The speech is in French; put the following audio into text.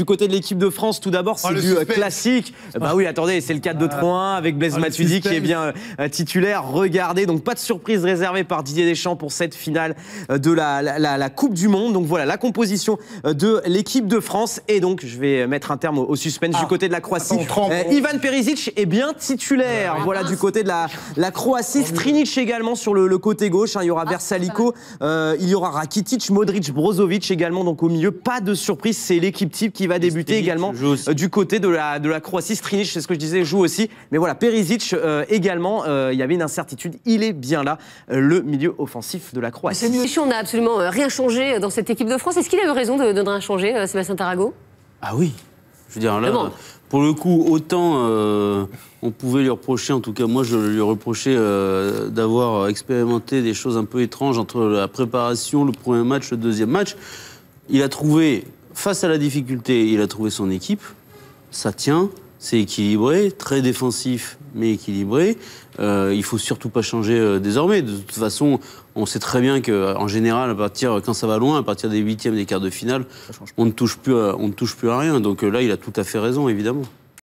Du côté de l'équipe de France, tout d'abord, oh, c'est du euh, classique. Bah oui, attendez, c'est le 4-2-3-1 avec Blaise oh, Matuidi qui est bien euh, titulaire. Regardez, donc pas de surprise réservée par Didier Deschamps pour cette finale euh, de la, Coupe du Monde. Donc voilà, la composition de l'équipe de France. Et donc, je vais mettre un terme au, suspense du ah. côté de la Croatie. Ivan Perisic est bien titulaire. voilà, du côté de la, Croatie. Oh, Strinic également sur le, côté gauche. Hein, il y aura ah, Versalico, il y aura Rakitic, Modric, Brozovic également. Donc au milieu, pas de surprise, c'est l'équipe type qui va va débuter également euh, du côté de la, de la Croatie. Strinic, c'est ce que je disais, joue aussi. Mais voilà, Perisic euh, également, euh, il y avait une incertitude. Il est bien là, le milieu offensif de la Croatie. on n'a absolument rien changé dans cette équipe de France. Est-ce qu'il a eu raison de, ne rien changer, Sébastien Tarago Ah oui. Je veux dire, là, pour le coup, autant on pouvait lui reprocher, en tout cas moi je lui reprochais d'avoir expérimenté des choses un peu étranges entre la préparation, le premier match, le deuxième match. Il a trouvé Face à la difficulté, il a trouvé son équipe. Ça tient, c'est équilibré, très défensif, mais équilibré. il euh, il faut surtout pas changer euh, désormais. De toute façon, on sait très bien qu'en général, à partir quand ça va loin, à partir des huitièmes, des quarts de finale, on ne touche plus, à, on ne touche plus à rien. Donc euh, là, il a tout à fait raison, évidemment.